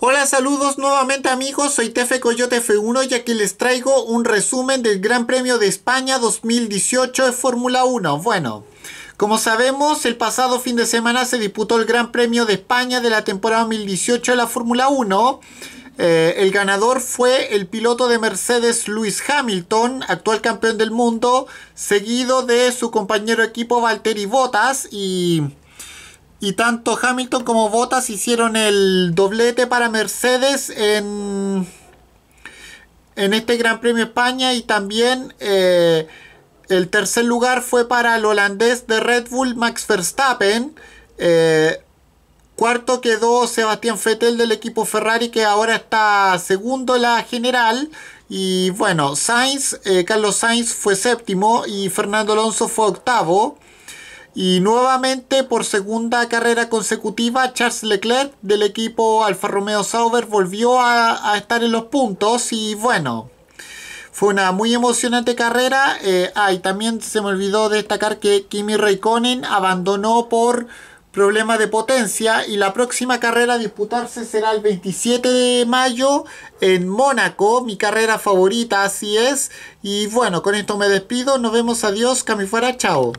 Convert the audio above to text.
Hola, saludos nuevamente amigos, soy Tefe Coyote F1 y aquí les traigo un resumen del Gran Premio de España 2018 de Fórmula 1. Bueno, como sabemos, el pasado fin de semana se disputó el Gran Premio de España de la temporada 2018 de la Fórmula 1. Eh, el ganador fue el piloto de Mercedes Lewis Hamilton, actual campeón del mundo, seguido de su compañero equipo Valtteri Bottas y y tanto Hamilton como Bottas hicieron el doblete para Mercedes en, en este Gran Premio España y también eh, el tercer lugar fue para el holandés de Red Bull Max Verstappen. Eh, cuarto quedó Sebastián Fettel del equipo Ferrari que ahora está segundo en la general. Y bueno, Sainz, eh, Carlos Sainz fue séptimo y Fernando Alonso fue octavo. Y nuevamente por segunda carrera consecutiva, Charles Leclerc del equipo Alfa Romeo Sauber volvió a, estar en los puntos y bueno, fue una muy emocionante carrera. ah, eh, y también se me olvidó destacar que Kimi Raikkonen abandonó por problema de potencia y la próxima carrera a disputarse será el 27 de mayo en Mónaco, mi carrera favorita, así es. Y bueno, con esto me despido, nos vemos, adiós, Cami fuera, chao.